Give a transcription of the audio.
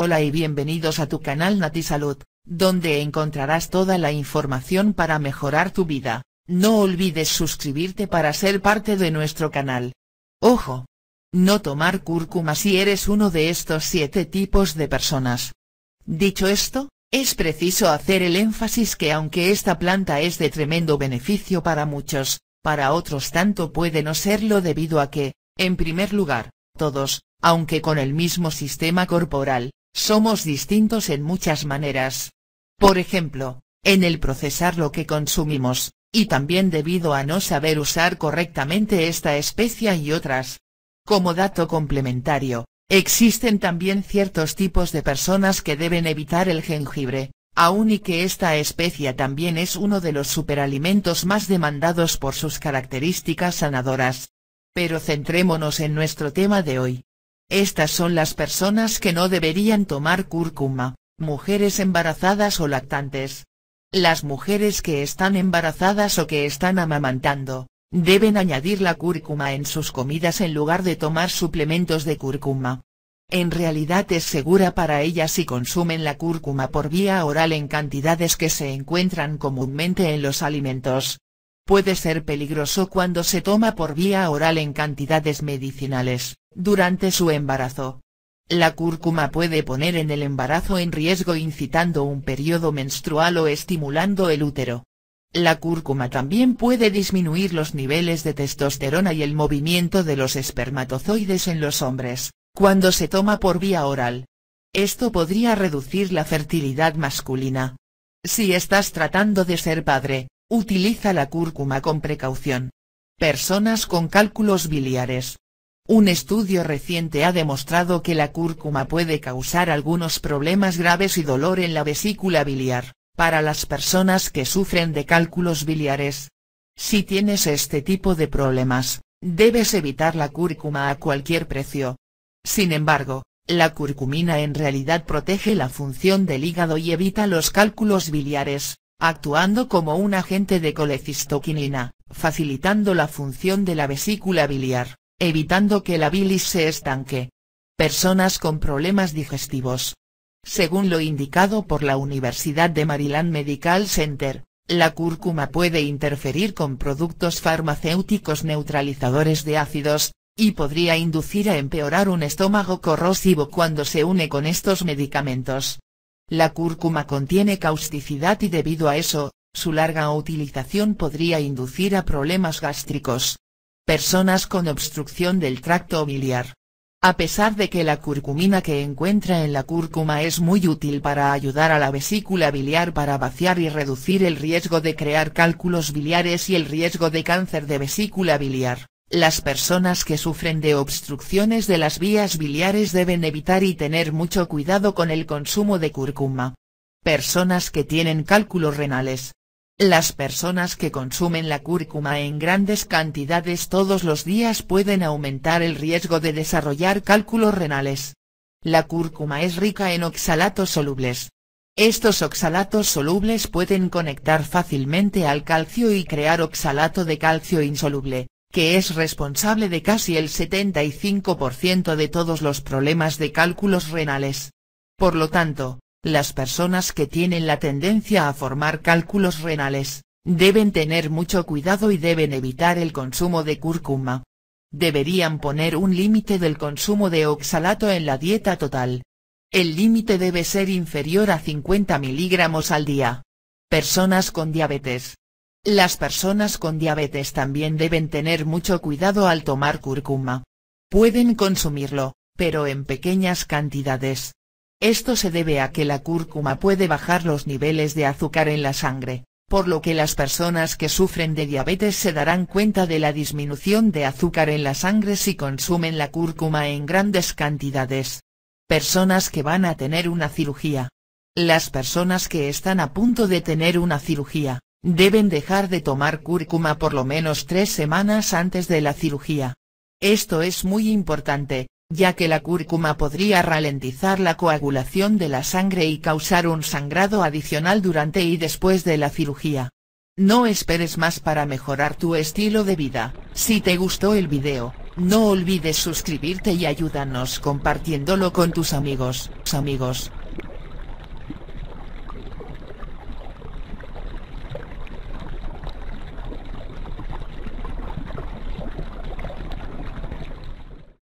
Hola y bienvenidos a tu canal Natisalud, Salud, donde encontrarás toda la información para mejorar tu vida, no olvides suscribirte para ser parte de nuestro canal. ¡Ojo! No tomar cúrcuma si eres uno de estos siete tipos de personas. Dicho esto, es preciso hacer el énfasis que aunque esta planta es de tremendo beneficio para muchos, para otros tanto puede no serlo debido a que, en primer lugar, todos, aunque con el mismo sistema corporal, somos distintos en muchas maneras. Por ejemplo, en el procesar lo que consumimos, y también debido a no saber usar correctamente esta especia y otras. Como dato complementario, existen también ciertos tipos de personas que deben evitar el jengibre, aun y que esta especia también es uno de los superalimentos más demandados por sus características sanadoras. Pero centrémonos en nuestro tema de hoy. Estas son las personas que no deberían tomar cúrcuma, mujeres embarazadas o lactantes. Las mujeres que están embarazadas o que están amamantando, deben añadir la cúrcuma en sus comidas en lugar de tomar suplementos de cúrcuma. En realidad es segura para ellas si consumen la cúrcuma por vía oral en cantidades que se encuentran comúnmente en los alimentos, puede ser peligroso cuando se toma por vía oral en cantidades medicinales, durante su embarazo. La cúrcuma puede poner en el embarazo en riesgo incitando un periodo menstrual o estimulando el útero. La cúrcuma también puede disminuir los niveles de testosterona y el movimiento de los espermatozoides en los hombres, cuando se toma por vía oral. Esto podría reducir la fertilidad masculina. Si estás tratando de ser padre, Utiliza la cúrcuma con precaución. Personas con cálculos biliares. Un estudio reciente ha demostrado que la cúrcuma puede causar algunos problemas graves y dolor en la vesícula biliar, para las personas que sufren de cálculos biliares. Si tienes este tipo de problemas, debes evitar la cúrcuma a cualquier precio. Sin embargo, la curcumina en realidad protege la función del hígado y evita los cálculos biliares actuando como un agente de colecistoquinina, facilitando la función de la vesícula biliar, evitando que la bilis se estanque. Personas con problemas digestivos. Según lo indicado por la Universidad de Maryland Medical Center, la cúrcuma puede interferir con productos farmacéuticos neutralizadores de ácidos, y podría inducir a empeorar un estómago corrosivo cuando se une con estos medicamentos. La cúrcuma contiene causticidad y debido a eso, su larga utilización podría inducir a problemas gástricos. Personas con obstrucción del tracto biliar. A pesar de que la curcumina que encuentra en la cúrcuma es muy útil para ayudar a la vesícula biliar para vaciar y reducir el riesgo de crear cálculos biliares y el riesgo de cáncer de vesícula biliar. Las personas que sufren de obstrucciones de las vías biliares deben evitar y tener mucho cuidado con el consumo de cúrcuma. Personas que tienen cálculos renales. Las personas que consumen la cúrcuma en grandes cantidades todos los días pueden aumentar el riesgo de desarrollar cálculos renales. La cúrcuma es rica en oxalatos solubles. Estos oxalatos solubles pueden conectar fácilmente al calcio y crear oxalato de calcio insoluble que es responsable de casi el 75% de todos los problemas de cálculos renales. Por lo tanto, las personas que tienen la tendencia a formar cálculos renales, deben tener mucho cuidado y deben evitar el consumo de cúrcuma. Deberían poner un límite del consumo de oxalato en la dieta total. El límite debe ser inferior a 50 miligramos al día. Personas con diabetes, las personas con diabetes también deben tener mucho cuidado al tomar cúrcuma. Pueden consumirlo, pero en pequeñas cantidades. Esto se debe a que la cúrcuma puede bajar los niveles de azúcar en la sangre, por lo que las personas que sufren de diabetes se darán cuenta de la disminución de azúcar en la sangre si consumen la cúrcuma en grandes cantidades. Personas que van a tener una cirugía. Las personas que están a punto de tener una cirugía, Deben dejar de tomar cúrcuma por lo menos tres semanas antes de la cirugía. Esto es muy importante, ya que la cúrcuma podría ralentizar la coagulación de la sangre y causar un sangrado adicional durante y después de la cirugía. No esperes más para mejorar tu estilo de vida, si te gustó el video, no olvides suscribirte y ayúdanos compartiéndolo con tus amigos, amigos.